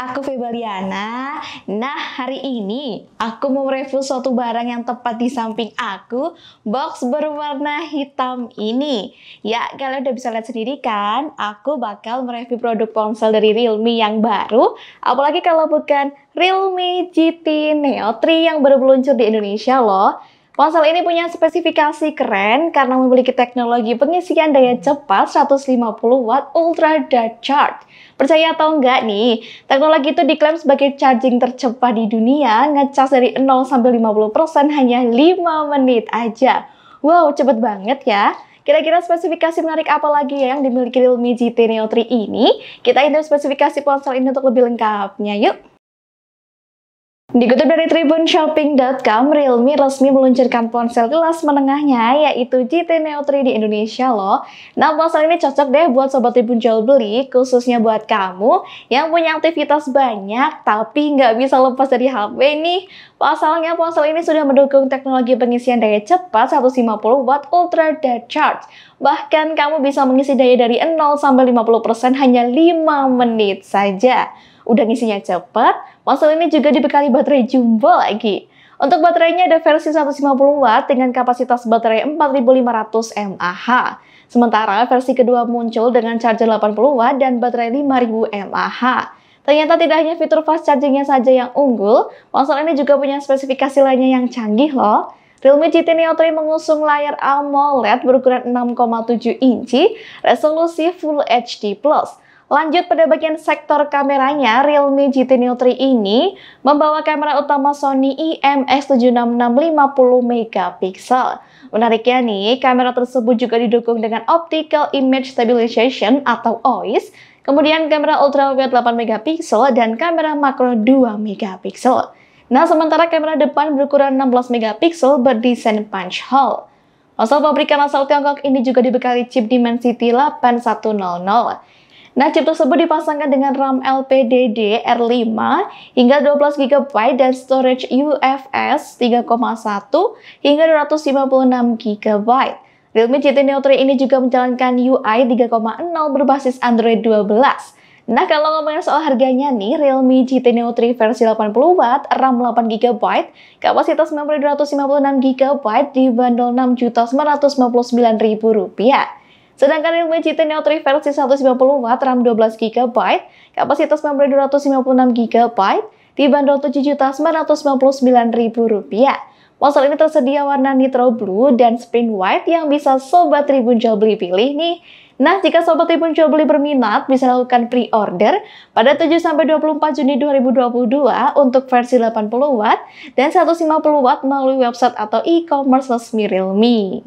aku Febaliana. Nah, hari ini aku mau review suatu barang yang tepat di samping aku, box berwarna hitam ini. Ya, kalian udah bisa lihat sendiri kan, aku bakal mereview produk ponsel dari Realme yang baru, apalagi kalau bukan Realme GT Neo 3 yang baru meluncur di Indonesia loh. Ponsel ini punya spesifikasi keren karena memiliki teknologi pengisian daya cepat 150 watt Ultra dark Charge. Percaya atau enggak nih, teknologi itu diklaim sebagai charging tercepat di dunia, ngecas dari 0 sampai 50% hanya 5 menit aja. Wow, cepet banget ya. Kira-kira spesifikasi menarik apa lagi ya yang dimiliki Realme GT Neo 3 ini? Kita intip spesifikasi ponsel ini untuk lebih lengkapnya yuk. Dikutip dari TribunShopping.com, Realme resmi meluncurkan ponsel kelas menengahnya yaitu GT Neo 3 di Indonesia loh. Nah, ponsel ini cocok deh buat sobat Tribun jual beli, khususnya buat kamu yang punya aktivitas banyak tapi nggak bisa lepas dari HP nih. Pasalnya ponsel ini sudah mendukung teknologi pengisian daya cepat 150 watt Ultra Dead Charge. Bahkan kamu bisa mengisi daya dari 0 sampai 50% hanya 5 menit saja. Udah ngisinya cepet, ponsel ini juga dibekali baterai jumbo lagi. Untuk baterainya ada versi 150 watt dengan kapasitas baterai 4500 mAh. Sementara versi kedua muncul dengan charger 80 watt dan baterai 5000 mAh. Ternyata tidak hanya fitur fast chargingnya saja yang unggul, ponsel ini juga punya spesifikasi lainnya yang canggih loh. Realme GT Neo 3 mengusung layar AMOLED berukuran 6,7 inci, resolusi Full HD+. Lanjut pada bagian sektor kameranya, Realme GT Neo 3 ini membawa kamera utama Sony IMX766 50MP. Menariknya nih, kamera tersebut juga didukung dengan Optical Image Stabilization atau OIS, kemudian kamera ultrawide 8MP dan kamera makro 2MP. Nah, sementara kamera depan berukuran 16MP berdesain punch hole. Asal pabrikan asal Tiongkok ini juga dibekali chip Dimensity 8100. Nah, chip tersebut dipasangkan dengan RAM LPDD R5 hingga 12 GB dan storage UFS 3,1 hingga 256 GB. Realme GT Neo 3 ini juga menjalankan UI 3.0 berbasis Android 12. Nah, kalau ngomongin soal harganya nih, Realme GT Neo 3 versi 80W, RAM 8GB, kapasitas memori 256GB dibanderol rp 6.999.000. Sedangkan Realme GT Neo 3 versi 190W RAM 12GB, kapasitas memori 256GB, dibanderol Rp7.999.000. Ponsel ini tersedia warna nitro blue dan spring white yang bisa Sobat Tribun Jual Beli pilih nih. Nah, jika Sobat Tribun Jual Beli berminat, bisa lakukan pre-order pada 7-24 Juni 2022 untuk versi 80W dan 150W melalui website atau e-commerce resmi Realme.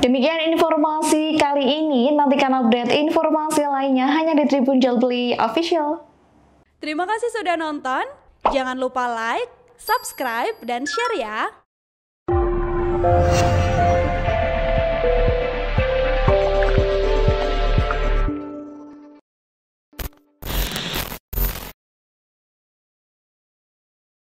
Demikian informasi kali ini, nantikan update informasi lainnya hanya di Tribun Jelbeli Official. Terima kasih sudah nonton, jangan lupa like, subscribe, dan share ya!